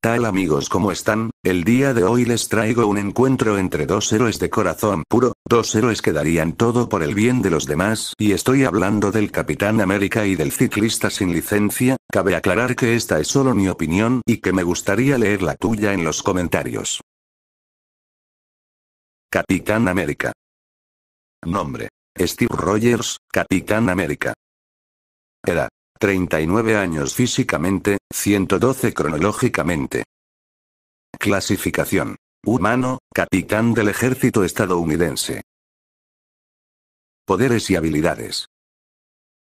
tal amigos? ¿Cómo están? El día de hoy les traigo un encuentro entre dos héroes de corazón puro, dos héroes que darían todo por el bien de los demás, y estoy hablando del Capitán América y del ciclista sin licencia, cabe aclarar que esta es solo mi opinión y que me gustaría leer la tuya en los comentarios. Capitán América. Nombre. Steve Rogers, Capitán América. Edad. 39 años físicamente, 112 cronológicamente. Clasificación. Humano, capitán del ejército estadounidense. Poderes y habilidades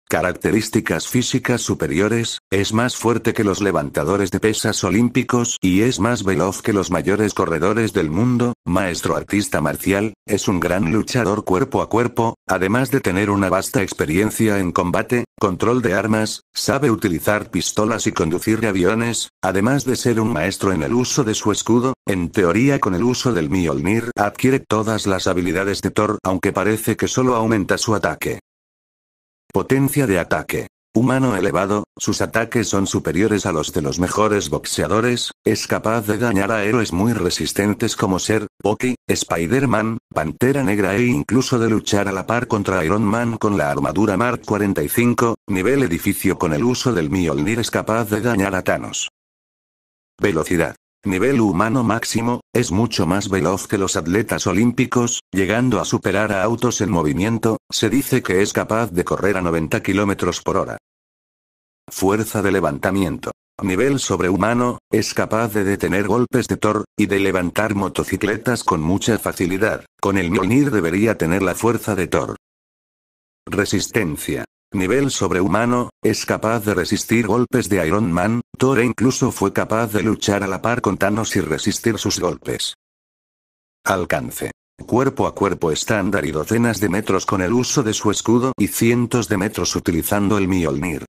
características físicas superiores, es más fuerte que los levantadores de pesas olímpicos y es más veloz que los mayores corredores del mundo, maestro artista marcial, es un gran luchador cuerpo a cuerpo, además de tener una vasta experiencia en combate, control de armas, sabe utilizar pistolas y conducir aviones, además de ser un maestro en el uso de su escudo, en teoría con el uso del Mjolnir adquiere todas las habilidades de Thor aunque parece que solo aumenta su ataque. Potencia de ataque. Humano elevado, sus ataques son superiores a los de los mejores boxeadores, es capaz de dañar a héroes muy resistentes como Ser, Poki, Spider-Man, Pantera Negra e incluso de luchar a la par contra Iron Man con la armadura Mark 45, nivel edificio con el uso del Mjolnir es capaz de dañar a Thanos. Velocidad nivel humano máximo, es mucho más veloz que los atletas olímpicos, llegando a superar a autos en movimiento, se dice que es capaz de correr a 90 km por hora. Fuerza de levantamiento. Nivel sobrehumano, es capaz de detener golpes de Thor, y de levantar motocicletas con mucha facilidad, con el Mjolnir debería tener la fuerza de Thor. Resistencia nivel sobrehumano, es capaz de resistir golpes de Iron Man, Thor incluso fue capaz de luchar a la par con Thanos y resistir sus golpes. Alcance. Cuerpo a cuerpo estándar y docenas de metros con el uso de su escudo y cientos de metros utilizando el Mjolnir.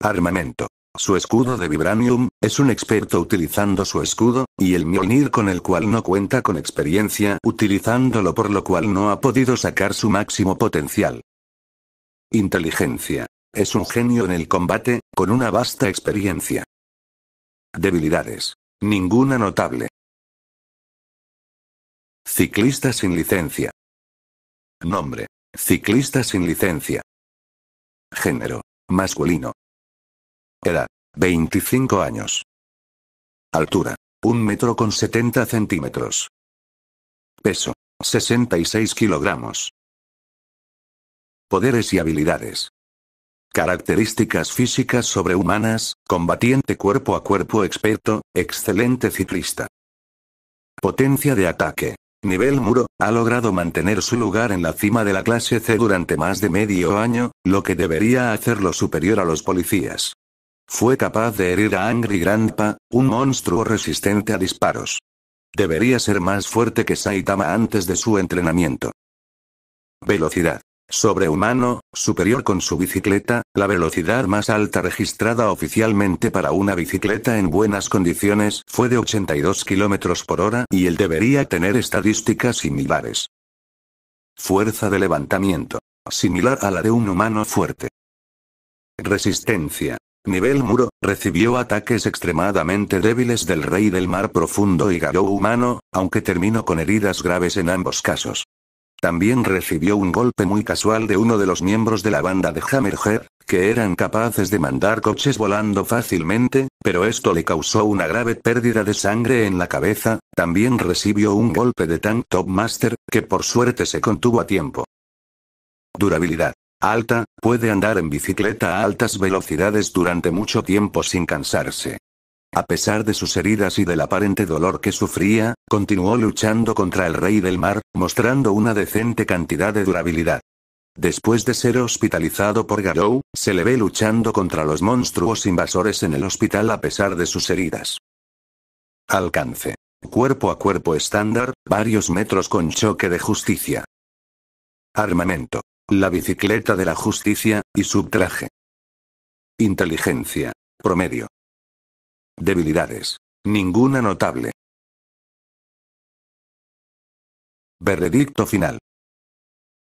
Armamento. Su escudo de Vibranium, es un experto utilizando su escudo, y el Mjolnir con el cual no cuenta con experiencia utilizándolo por lo cual no ha podido sacar su máximo potencial. Inteligencia. Es un genio en el combate, con una vasta experiencia. Debilidades. Ninguna notable. Ciclista sin licencia. Nombre. Ciclista sin licencia. Género. Masculino. Edad. 25 años. Altura. un metro con 70 centímetros. Peso. 66 kilogramos. Poderes y habilidades. Características físicas sobrehumanas, combatiente cuerpo a cuerpo experto, excelente ciclista. Potencia de ataque. Nivel Muro, ha logrado mantener su lugar en la cima de la clase C durante más de medio año, lo que debería hacerlo superior a los policías. Fue capaz de herir a Angry Grandpa, un monstruo resistente a disparos. Debería ser más fuerte que Saitama antes de su entrenamiento. Velocidad sobrehumano, superior con su bicicleta, la velocidad más alta registrada oficialmente para una bicicleta en buenas condiciones fue de 82 km por hora y él debería tener estadísticas similares. Fuerza de levantamiento. Similar a la de un humano fuerte. Resistencia. Nivel muro, recibió ataques extremadamente débiles del rey del mar profundo y galo humano, aunque terminó con heridas graves en ambos casos. También recibió un golpe muy casual de uno de los miembros de la banda de Hammerhead, que eran capaces de mandar coches volando fácilmente, pero esto le causó una grave pérdida de sangre en la cabeza, también recibió un golpe de Tank Top Master, que por suerte se contuvo a tiempo. Durabilidad. Alta, puede andar en bicicleta a altas velocidades durante mucho tiempo sin cansarse. A pesar de sus heridas y del aparente dolor que sufría, continuó luchando contra el rey del mar, mostrando una decente cantidad de durabilidad. Después de ser hospitalizado por Garou, se le ve luchando contra los monstruos invasores en el hospital a pesar de sus heridas. Alcance. Cuerpo a cuerpo estándar, varios metros con choque de justicia. Armamento. La bicicleta de la justicia, y subtraje. Inteligencia. Promedio. Debilidades. Ninguna notable. Veredicto final.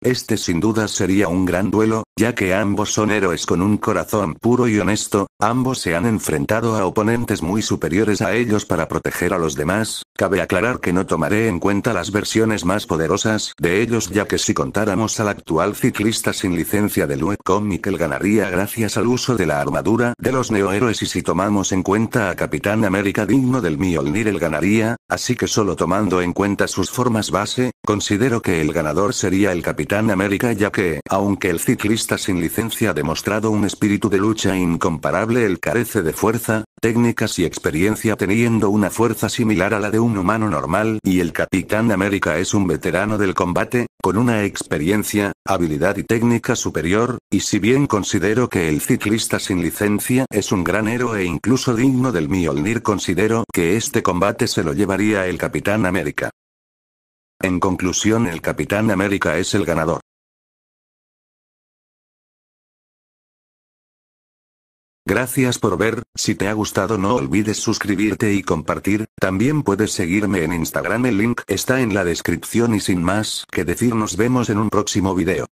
Este sin duda sería un gran duelo, ya que ambos son héroes con un corazón puro y honesto, ambos se han enfrentado a oponentes muy superiores a ellos para proteger a los demás, cabe aclarar que no tomaré en cuenta las versiones más poderosas de ellos ya que si contáramos al actual ciclista sin licencia de Luke él ganaría gracias al uso de la armadura de los neohéroes y si tomamos en cuenta a Capitán América digno del Mjolnir el ganaría, así que solo tomando en cuenta sus formas base, considero que el ganador sería el Capitán América ya que, aunque el ciclista sin licencia ha demostrado un espíritu de lucha incomparable, él carece de fuerza, técnicas y experiencia teniendo una fuerza similar a la de un humano normal y el Capitán América es un veterano del combate, con una experiencia, habilidad y técnica superior, y si bien considero que el ciclista sin licencia es un gran héroe e incluso digno del Mjolnir considero que este combate se lo llevaría el Capitán América. En conclusión el Capitán América es el ganador. Gracias por ver, si te ha gustado no olvides suscribirte y compartir, también puedes seguirme en Instagram el link está en la descripción y sin más que decir nos vemos en un próximo video.